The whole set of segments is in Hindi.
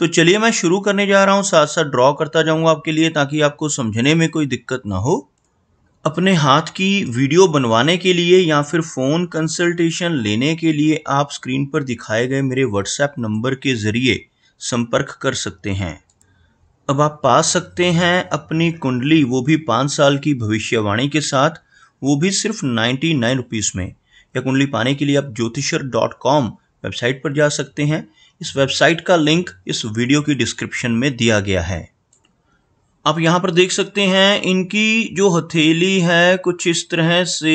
तो चलिए मैं शुरू करने जा रहा हूँ साथ साथ ड्रॉ करता जाऊँगा आपके लिए ताकि आपको समझने में कोई दिक्कत ना हो अपने हाथ की वीडियो बनवाने के लिए या फिर फ़ोन कंसल्टेशन लेने के लिए आप स्क्रीन पर दिखाए गए मेरे व्हाट्सएप नंबर के ज़रिए संपर्क कर सकते हैं अब आप पा सकते हैं अपनी कुंडली वो भी पाँच साल की भविष्यवाणी के साथ वो भी सिर्फ नाइन्टी नाइन रुपीज़ में या कुंडली पाने के लिए आप ज्योतिषर डॉट कॉम वेबसाइट पर जा सकते हैं इस वेबसाइट का लिंक इस वीडियो की डिस्क्रिप्शन में दिया गया है आप यहाँ पर देख सकते हैं इनकी जो हथेली है कुछ इस तरह से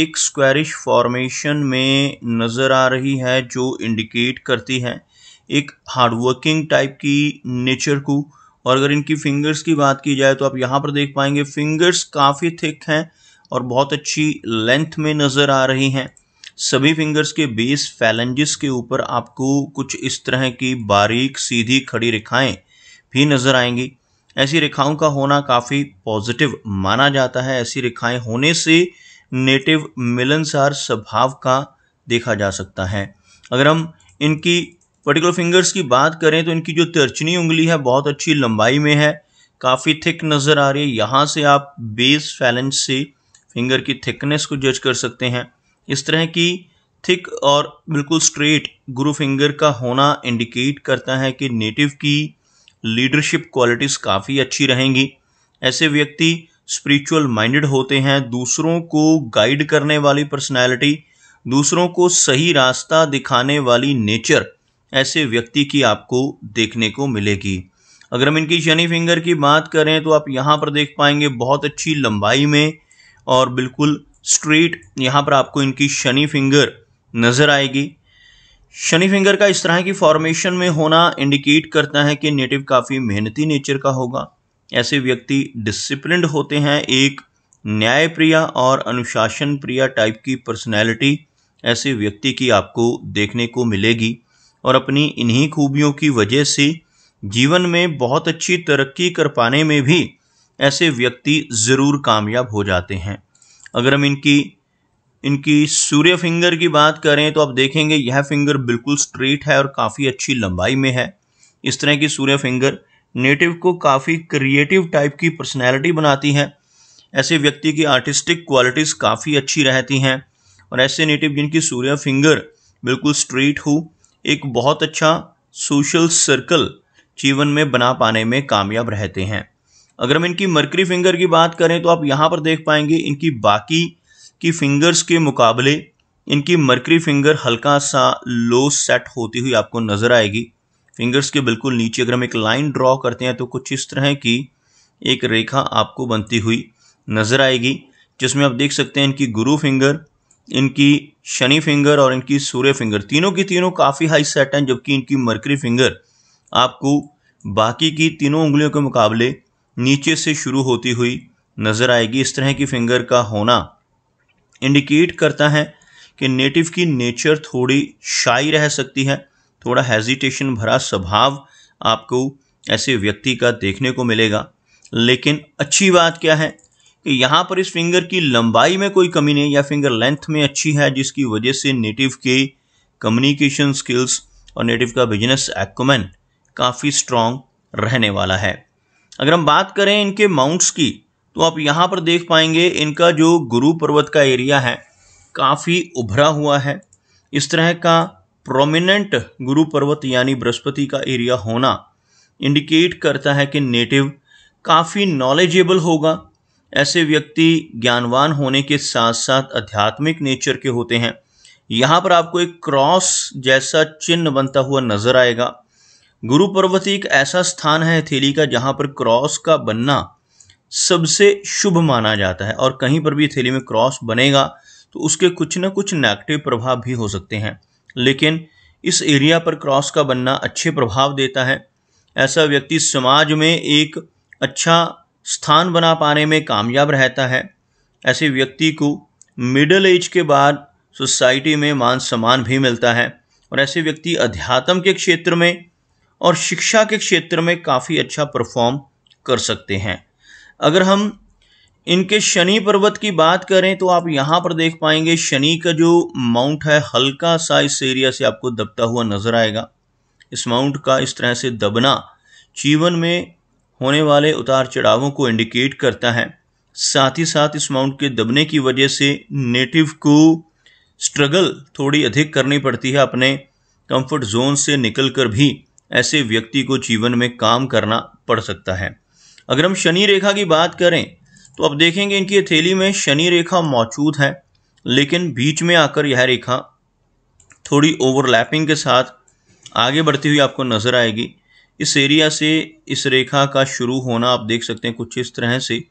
एक स्क्वायरिश फॉर्मेशन में नज़र आ रही है जो इंडिकेट करती है एक हार्डवर्किंग टाइप की नेचर को और अगर इनकी फिंगर्स की बात की जाए तो आप यहाँ पर देख पाएंगे फिंगर्स काफ़ी थिक हैं और बहुत अच्छी लेंथ में नज़र आ रही हैं सभी फिंगर्स के बेस फैलेंजिस के ऊपर आपको कुछ इस तरह की बारीक सीधी खड़ी रेखाएं भी नज़र आएंगी ऐसी रेखाओं का होना काफ़ी पॉजिटिव माना जाता है ऐसी रेखाएं होने से नेटिव मिलनसार स्वभाव का देखा जा सकता है अगर हम इनकी पर्टिकुलर फिंगर्स की बात करें तो इनकी जो तर्चनी उंगली है बहुत अच्छी लंबाई में है काफ़ी थिक नज़र आ रही है यहाँ से आप बेस फैलेंस से फिंगर की थिकनेस को जज कर सकते हैं इस तरह की थिक और बिल्कुल स्ट्रेट गुरु फिंगर का होना इंडिकेट करता है कि नेटिव की लीडरशिप क्वालिटीज़ काफ़ी अच्छी रहेंगी ऐसे व्यक्ति स्पिरिचुअल माइंडेड होते हैं दूसरों को गाइड करने वाली पर्सनैलिटी दूसरों को सही रास्ता दिखाने वाली नेचर ऐसे व्यक्ति की आपको देखने को मिलेगी अगर हम इनकी शनि फिंगर की बात करें तो आप यहाँ पर देख पाएंगे बहुत अच्छी लंबाई में और बिल्कुल स्ट्रेट यहाँ पर आपको इनकी शनि फिंगर नज़र आएगी शनि फिंगर का इस तरह की फॉर्मेशन में होना इंडिकेट करता है कि नेटिव काफ़ी मेहनती नेचर का होगा ऐसे व्यक्ति डिसिप्लिनड होते हैं एक न्यायप्रिय और अनुशासन प्रिय टाइप की पर्सनैलिटी ऐसे व्यक्ति की आपको देखने को मिलेगी और अपनी इन्हीं खूबियों की वजह से जीवन में बहुत अच्छी तरक्की कर पाने में भी ऐसे व्यक्ति ज़रूर कामयाब हो जाते हैं अगर हम इनकी इनकी सूर्य फिंगर की बात करें तो आप देखेंगे यह फिंगर बिल्कुल स्ट्रेट है और काफ़ी अच्छी लंबाई में है इस तरह की सूर्य फिंगर नेटिव को काफ़ी क्रिएटिव टाइप की पर्सनैलिटी बनाती है ऐसे व्यक्ति की आर्टिस्टिक क्वालिटीज़ काफ़ी अच्छी रहती हैं और ऐसे नेटिव जिनकी सूर्य फिंगर बिल्कुल स्ट्रेट हो एक बहुत अच्छा सोशल सर्कल जीवन में बना पाने में कामयाब रहते हैं अगर हम इनकी मरकरी फिंगर की बात करें तो आप यहाँ पर देख पाएंगे इनकी बाकी की फिंगर्स के मुकाबले इनकी मरकरी फिंगर हल्का सा लो सेट होती हुई आपको नज़र आएगी फिंगर्स के बिल्कुल नीचे अगर हम एक लाइन ड्रॉ करते हैं तो कुछ इस तरह की एक रेखा आपको बनती हुई नज़र आएगी जिसमें आप देख सकते हैं इनकी गुरु फिंगर इनकी शनि फिंगर और इनकी सूर्य फिंगर तीनों की तीनों काफ़ी हाई सेट हैं जबकि इनकी मरकरी फिंगर आपको बाकी की तीनों उंगलियों के मुकाबले नीचे से शुरू होती हुई नज़र आएगी इस तरह की फिंगर का होना इंडिकेट करता है कि नेटिव की नेचर थोड़ी शाई रह सकती है थोड़ा हेजिटेशन भरा स्वभाव आपको ऐसे व्यक्ति का देखने को मिलेगा लेकिन अच्छी बात क्या है कि यहाँ पर इस फिंगर की लंबाई में कोई कमी नहीं या फिंगर लेंथ में अच्छी है जिसकी वजह से नेटिव के कम्युनिकेशन स्किल्स और नेटिव का बिजनेस एक्मेंट काफ़ी स्ट्रॉन्ग रहने वाला है अगर हम बात करें इनके माउंट्स की तो आप यहाँ पर देख पाएंगे इनका जो गुरु पर्वत का एरिया है काफ़ी उभरा हुआ है इस तरह का प्रोमिनेंट गुरु पर्वत यानी बृहस्पति का एरिया होना इंडिकेट करता है कि नेटिव काफ़ी नॉलेजेबल होगा ऐसे व्यक्ति ज्ञानवान होने के साथ साथ आध्यात्मिक नेचर के होते हैं यहाँ पर आपको एक क्रॉस जैसा चिन्ह बनता हुआ नजर आएगा गुरु पर्वत एक ऐसा स्थान है हथेली का जहाँ पर क्रॉस का बनना सबसे शुभ माना जाता है और कहीं पर भी हथेली में क्रॉस बनेगा तो उसके कुछ ना कुछ नेगेटिव प्रभाव भी हो सकते हैं लेकिन इस एरिया पर क्रॉस का बनना अच्छे प्रभाव देता है ऐसा व्यक्ति समाज में एक अच्छा स्थान बना पाने में कामयाब रहता है ऐसे व्यक्ति को मिडिल एज के बाद सोसाइटी में मान सम्मान भी मिलता है और ऐसे व्यक्ति अध्यात्म के क्षेत्र में और शिक्षा के क्षेत्र में काफ़ी अच्छा परफॉर्म कर सकते हैं अगर हम इनके शनि पर्वत की बात करें तो आप यहाँ पर देख पाएंगे शनि का जो माउंट है हल्का सा इस एरिया से आपको दबता हुआ नजर आएगा इस माउंट का इस तरह से दबना जीवन में होने वाले उतार चढ़ावों को इंडिकेट करता है साथ ही साथ इस माउंट के दबने की वजह से नेटिव को स्ट्रगल थोड़ी अधिक करनी पड़ती है अपने कंफर्ट जोन से निकलकर भी ऐसे व्यक्ति को जीवन में काम करना पड़ सकता है अगर हम शनि रेखा की बात करें तो अब देखेंगे इनकी हथेली में शनि रेखा मौजूद है लेकिन बीच में आकर यह रेखा थोड़ी ओवरलैपिंग के साथ आगे बढ़ती हुई आपको नज़र आएगी इस एरिया से इस रेखा का शुरू होना आप देख सकते हैं कुछ इस तरह से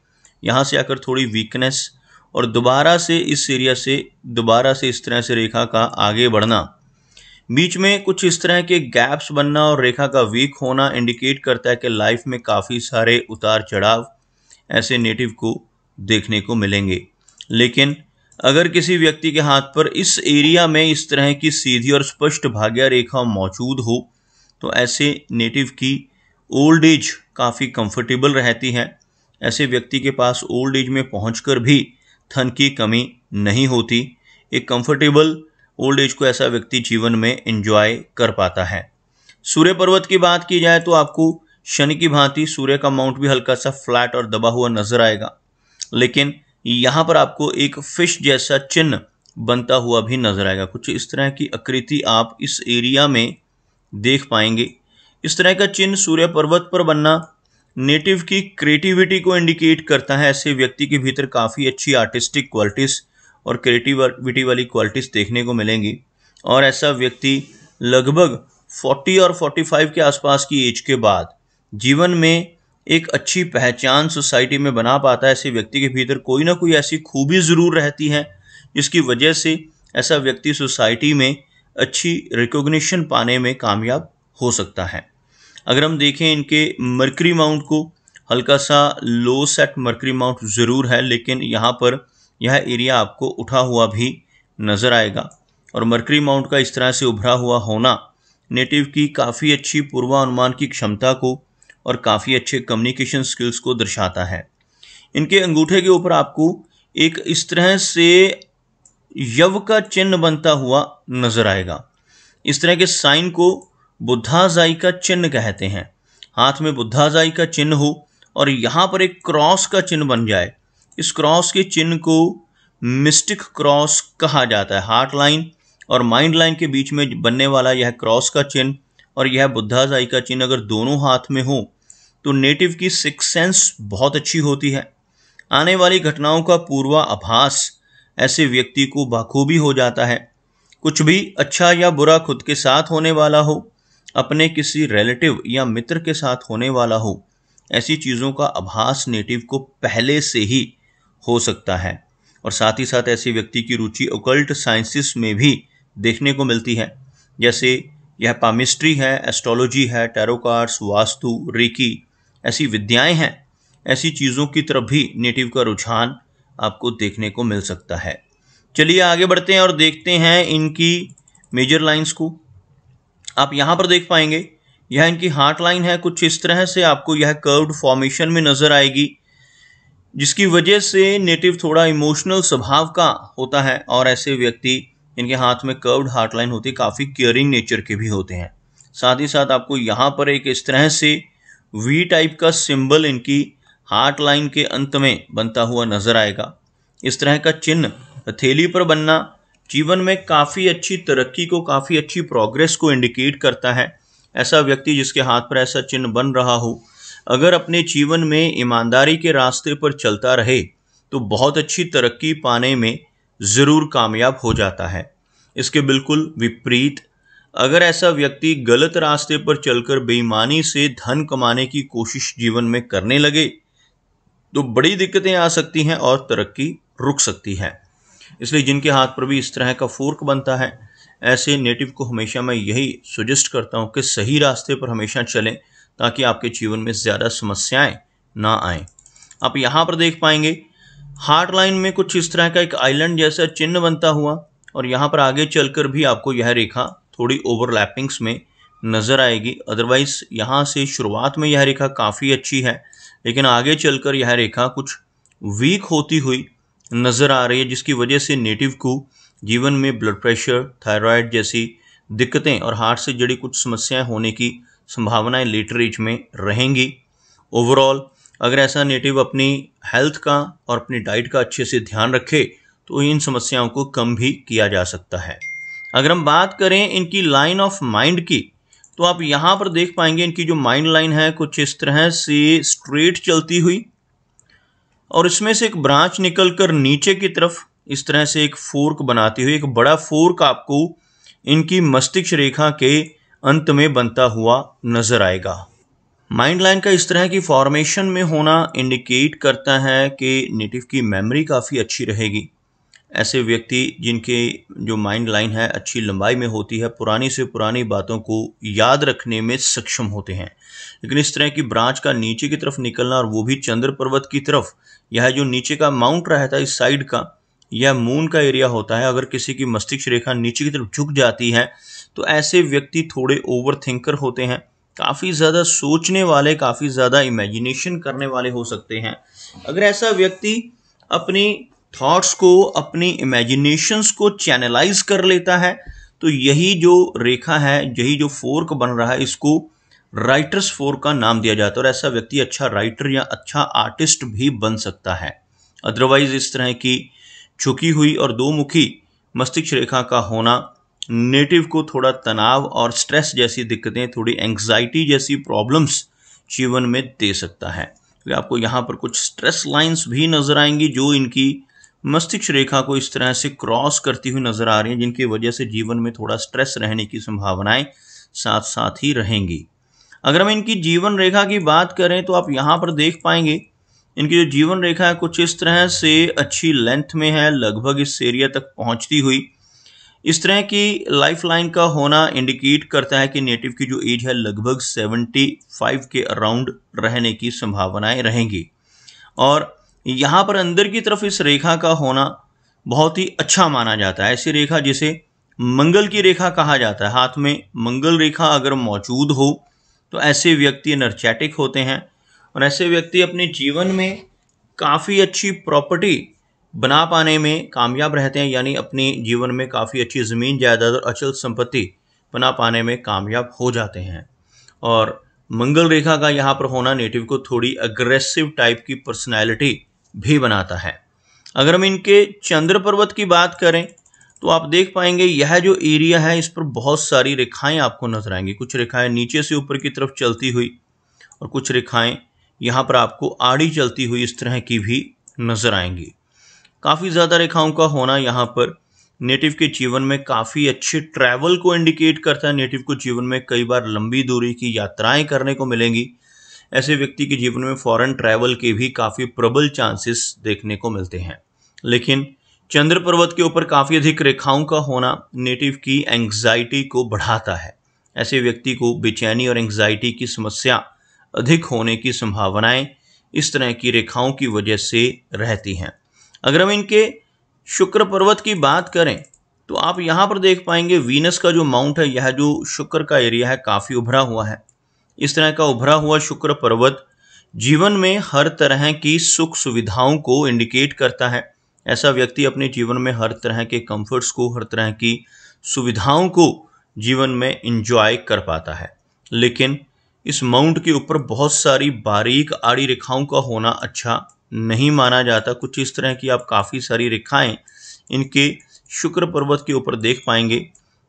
यहाँ से आकर थोड़ी वीकनेस और दोबारा से इस एरिया से दोबारा से इस तरह से रेखा का आगे बढ़ना बीच में कुछ इस तरह के गैप्स बनना और रेखा का वीक होना इंडिकेट करता है कि लाइफ में काफ़ी सारे उतार चढ़ाव ऐसे नेटिव को देखने को मिलेंगे लेकिन अगर किसी व्यक्ति के हाथ पर इस एरिया में इस तरह की सीधी और स्पष्ट भाग्य रेखा मौजूद हो तो ऐसे नेटिव की ओल्ड एज काफ़ी कंफर्टेबल रहती है ऐसे व्यक्ति के पास ओल्ड एज में पहुंचकर भी थन की कमी नहीं होती एक कंफर्टेबल ओल्ड एज को ऐसा व्यक्ति जीवन में एंजॉय कर पाता है सूर्य पर्वत की बात की जाए तो आपको शनि की भांति सूर्य का माउंट भी हल्का सा फ्लैट और दबा हुआ नजर आएगा लेकिन यहाँ पर आपको एक फिश जैसा चिन्ह बनता हुआ भी नजर आएगा कुछ इस तरह की आकृति आप इस एरिया में देख पाएंगे इस तरह का चिन्ह सूर्य पर्वत पर बनना नेटिव की क्रिएटिविटी को इंडिकेट करता है ऐसे व्यक्ति के भीतर काफ़ी अच्छी आर्टिस्टिक क्वालिटीज़ और क्रिएटिविटी वाली क्वालिटीज़ देखने को मिलेंगी और ऐसा व्यक्ति लगभग 40 और 45 के आसपास की एज के बाद जीवन में एक अच्छी पहचान सोसाइटी में बना पाता है ऐसे व्यक्ति के भीतर कोई ना कोई ऐसी खूबी ज़रूर रहती है जिसकी वजह से ऐसा व्यक्ति सोसाइटी में अच्छी रिकोगशन पाने में कामयाब हो सकता है अगर हम देखें इनके मर्करी माउंट को हल्का सा लो सेट मर्करी माउंट ज़रूर है लेकिन यहाँ पर यह एरिया आपको उठा हुआ भी नज़र आएगा और मर्करी माउंट का इस तरह से उभरा हुआ होना नेटिव की काफ़ी अच्छी पूर्वानुमान की क्षमता को और काफ़ी अच्छे कम्युनिकेशन स्किल्स को दर्शाता है इनके अंगूठे के ऊपर आपको एक इस तरह से यव का चिन्ह बनता हुआ नजर आएगा इस तरह के साइन को बुद्धाजाई का चिन्ह कहते हैं हाथ में बुद्धाजाई का चिन्ह हो और यहाँ पर एक क्रॉस का चिन्ह बन जाए इस क्रॉस के चिन्ह को मिस्टिक क्रॉस कहा जाता है हार्ट लाइन और माइंड लाइन के बीच में बनने वाला यह क्रॉस का चिन्ह और यह बुद्धाजाई का चिन्ह अगर दोनों हाथ में हो तो नेटिव की सिक्स सेंस बहुत अच्छी होती है आने वाली घटनाओं का पूर्वाभास ऐसे व्यक्ति को बाखूबी हो जाता है कुछ भी अच्छा या बुरा खुद के साथ होने वाला हो अपने किसी रिलेटिव या मित्र के साथ होने वाला हो ऐसी चीज़ों का आभास नेटिव को पहले से ही हो सकता है और साथ ही साथ ऐसे व्यक्ति की रुचि ओकल्ट साइंसिस में भी देखने को मिलती है जैसे यह पामिस्ट्री है एस्ट्रोलॉजी है टैरोकार्स वास्तु रेकी ऐसी विद्याएं हैं ऐसी चीज़ों की तरफ भी नेटिव का रुझान आपको देखने को मिल सकता है चलिए आगे बढ़ते हैं और देखते हैं इनकी मेजर लाइंस को आप यहाँ पर देख पाएंगे यह इनकी हार्ट लाइन है कुछ इस तरह से आपको यह कर्व्ड फॉर्मेशन में नज़र आएगी जिसकी वजह से नेटिव थोड़ा इमोशनल स्वभाव का होता है और ऐसे व्यक्ति इनके हाथ में कर्व्ड हार्ट लाइन होती है काफ़ी केयरिंग नेचर के भी होते हैं साथ ही साथ आपको यहाँ पर एक इस तरह से वी टाइप का सिंबल इनकी हार्ट लाइन के अंत में बनता हुआ नजर आएगा इस तरह का चिन्ह हथेली पर बनना जीवन में काफ़ी अच्छी तरक्की को काफ़ी अच्छी प्रोग्रेस को इंडिकेट करता है ऐसा व्यक्ति जिसके हाथ पर ऐसा चिन्ह बन रहा हो अगर अपने जीवन में ईमानदारी के रास्ते पर चलता रहे तो बहुत अच्छी तरक्की पाने में ज़रूर कामयाब हो जाता है इसके बिल्कुल विपरीत अगर ऐसा व्यक्ति गलत रास्ते पर चलकर बेईमानी से धन कमाने की कोशिश जीवन में करने लगे तो बड़ी दिक्कतें आ सकती हैं और तरक्की रुक सकती है इसलिए जिनके हाथ पर भी इस तरह का फोर्क बनता है ऐसे नेटिव को हमेशा मैं यही सुजेस्ट करता हूँ कि सही रास्ते पर हमेशा चलें ताकि आपके जीवन में ज़्यादा समस्याएं ना आए आप यहाँ पर देख पाएंगे हार्ट लाइन में कुछ इस तरह का एक आइलैंड जैसा चिन्ह बनता हुआ और यहाँ पर आगे चलकर भी आपको यह रेखा थोड़ी ओवरलैपिंग्स में नज़र आएगी अदरवाइज़ यहाँ से शुरुआत में यह रेखा काफ़ी अच्छी है लेकिन आगे चलकर यह रेखा कुछ वीक होती हुई नज़र आ रही है जिसकी वजह से नेटिव को जीवन में ब्लड प्रेशर थायराइड जैसी दिक्कतें और हार्ट से जुड़ी कुछ समस्याएं होने की संभावनाएं लेटर एज में रहेंगी ओवरऑल अगर ऐसा नेटिव अपनी हेल्थ का और अपनी डाइट का अच्छे से ध्यान रखे तो इन समस्याओं को कम भी किया जा सकता है अगर हम बात करें इनकी लाइन ऑफ माइंड की तो आप यहाँ पर देख पाएंगे इनकी जो माइंड लाइन है कुछ इस तरह से स्ट्रेट चलती हुई और इसमें से एक ब्रांच निकल कर नीचे की तरफ इस तरह से एक फोर्क बनाती हुई एक बड़ा फोर्क आपको इनकी मस्तिष्क रेखा के अंत में बनता हुआ नजर आएगा माइंड लाइन का इस तरह की फॉर्मेशन में होना इंडिकेट करता है कि नेटिव की मेमोरी काफ़ी अच्छी रहेगी ऐसे व्यक्ति जिनके जो माइंड लाइन है अच्छी लंबाई में होती है पुरानी से पुरानी बातों को याद रखने में सक्षम होते हैं लेकिन इस तरह की ब्रांच का नीचे की तरफ निकलना और वो भी चंद्र पर्वत की तरफ यह जो नीचे का माउंट रहता है इस साइड का या मून का एरिया होता है अगर किसी की मस्तिष्क रेखा नीचे की तरफ झुक जाती है तो ऐसे व्यक्ति थोड़े ओवर थिंकर होते हैं काफ़ी ज़्यादा सोचने वाले काफ़ी ज़्यादा इमेजिनेशन करने वाले हो सकते हैं अगर ऐसा व्यक्ति अपनी थॉट्स को अपनी इमेजिनेशंस को चैनलाइज कर लेता है तो यही जो रेखा है यही जो फोर्क बन रहा है इसको राइटर्स फोर्क का नाम दिया जाता है और ऐसा व्यक्ति अच्छा राइटर या अच्छा आर्टिस्ट भी बन सकता है अदरवाइज इस तरह की झुकी हुई और दो मुखी मस्तिष्क रेखा का होना नेटिव को थोड़ा तनाव और स्ट्रेस जैसी दिक्कतें थोड़ी एंग्जाइटी जैसी प्रॉब्लम्स जीवन में दे सकता है तो आपको यहाँ पर कुछ स्ट्रेस लाइंस भी नज़र आएंगी जो इनकी मस्तिष्क रेखा को इस तरह से क्रॉस करती हुई नज़र आ रही हैं जिनकी वजह से जीवन में थोड़ा स्ट्रेस रहने की संभावनाएं साथ साथ ही रहेंगी अगर हम इनकी जीवन रेखा की बात करें तो आप यहाँ पर देख पाएंगे इनकी जो जीवन रेखा है कुछ इस तरह से अच्छी लेंथ में है लगभग इस एरिया तक पहुंचती हुई इस तरह की लाइफ लाइन का होना इंडिकेट करता है कि नेटिव की जो एज है लगभग 75 के अराउंड रहने की संभावनाएं रहेंगी और यहाँ पर अंदर की तरफ इस रेखा का होना बहुत ही अच्छा माना जाता है ऐसी रेखा जिसे मंगल की रेखा कहा जाता है हाथ में मंगल रेखा अगर मौजूद हो तो ऐसे व्यक्ति एनर्जेटिक होते हैं और ऐसे व्यक्ति अपने जीवन में काफ़ी अच्छी प्रॉपर्टी बना पाने में कामयाब रहते हैं यानी अपने जीवन में काफ़ी अच्छी ज़मीन जायदाद और अचल संपत्ति बना पाने में कामयाब हो जाते हैं और मंगल रेखा का यहाँ पर होना नेटिव को थोड़ी अग्रेसिव टाइप की पर्सनैलिटी भी बनाता है अगर हम इनके चंद्र पर्वत की बात करें तो आप देख पाएंगे यह जो एरिया है इस पर बहुत सारी रेखाएं आपको नजर आएंगी कुछ रेखाएं नीचे से ऊपर की तरफ चलती हुई और कुछ रेखाएं यहाँ पर आपको आड़ी चलती हुई इस तरह की भी नज़र आएंगी काफ़ी ज़्यादा रेखाओं का होना यहाँ पर नेटिव के जीवन में काफ़ी अच्छे ट्रैवल को इंडिकेट करता है नेटिव को जीवन में कई बार लंबी दूरी की यात्राएं करने को मिलेंगी ऐसे व्यक्ति के जीवन में फॉरेन ट्रैवल के भी काफ़ी प्रबल चांसेस देखने को मिलते हैं लेकिन चंद्र पर्वत के ऊपर काफ़ी अधिक रेखाओं का होना नेटिव की एंग्जाइटी को बढ़ाता है ऐसे व्यक्ति को बेचैनी और एंग्जाइटी की समस्या अधिक होने की संभावनाएं इस तरह की रेखाओं की वजह से रहती हैं अगर हम इनके शुक्र पर्वत की बात करें तो आप यहाँ पर देख पाएंगे वीनस का जो माउंट है यह जो शुक्र का एरिया है काफ़ी उभरा हुआ है इस तरह का उभरा हुआ शुक्र पर्वत जीवन में हर तरह की सुख सुविधाओं को इंडिकेट करता है ऐसा व्यक्ति अपने जीवन में हर तरह के कंफर्ट्स को हर तरह की सुविधाओं को जीवन में इंजॉय कर पाता है लेकिन इस माउंट के ऊपर बहुत सारी बारीक आड़ी रेखाओं का होना अच्छा नहीं माना जाता कुछ इस तरह की आप काफ़ी सारी रेखाएं इनके शुक्र पर्वत के ऊपर देख पाएंगे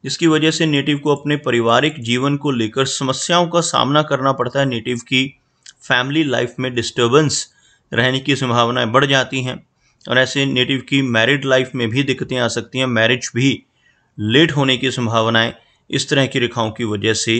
जिसकी वजह से नेटिव को अपने पारिवारिक जीवन को लेकर समस्याओं का सामना करना पड़ता है नेटिव की फैमिली लाइफ में डिस्टर्बेंस रहने की संभावनाएं बढ़ जाती हैं और ऐसे नेटिव की मैरिड लाइफ में भी दिक्कतें आ सकती हैं मैरिज भी लेट होने की संभावनाएं इस तरह की रेखाओं की वजह से